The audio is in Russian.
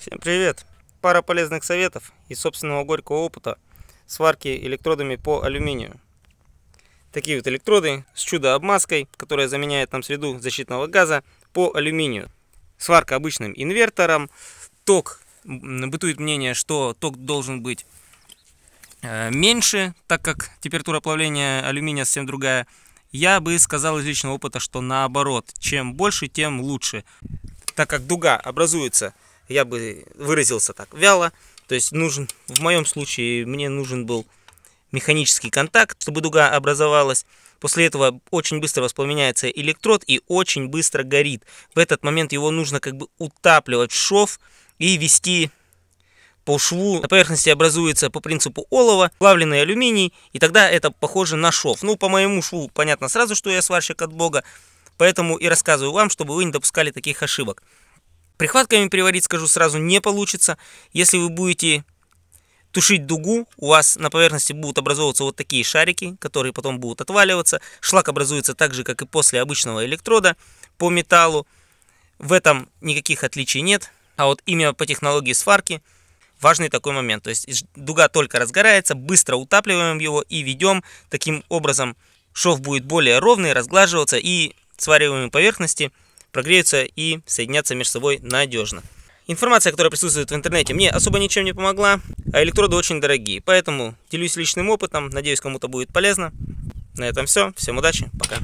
Всем привет! Пара полезных советов из собственного горького опыта сварки электродами по алюминию. Такие вот электроды с чудо-обмазкой, которая заменяет нам среду защитного газа по алюминию. Сварка обычным инвертором. Ток. Бытует мнение, что ток должен быть э, меньше, так как температура плавления алюминия совсем другая. Я бы сказал из личного опыта, что наоборот, чем больше, тем лучше. Так как дуга образуется я бы выразился так вяло. То есть нужен, в моем случае, мне нужен был механический контакт, чтобы дуга образовалась. После этого очень быстро воспламеняется электрод и очень быстро горит. В этот момент его нужно как бы утапливать в шов и вести по шву. На поверхности образуется по принципу олова, плавленный алюминий, и тогда это похоже на шов. Ну, по моему шву понятно сразу, что я сварщик от бога, поэтому и рассказываю вам, чтобы вы не допускали таких ошибок. Прихватками приварить, скажу сразу, не получится. Если вы будете тушить дугу, у вас на поверхности будут образовываться вот такие шарики, которые потом будут отваливаться. Шлак образуется так же, как и после обычного электрода по металлу. В этом никаких отличий нет. А вот именно по технологии сварки важный такой момент. То есть дуга только разгорается, быстро утапливаем его и ведем. Таким образом шов будет более ровный, разглаживаться и свариваемые поверхности – прогреются и соединятся между собой надежно. Информация, которая присутствует в интернете, мне особо ничем не помогла, а электроды очень дорогие, поэтому делюсь личным опытом, надеюсь, кому-то будет полезно. На этом все, всем удачи, пока.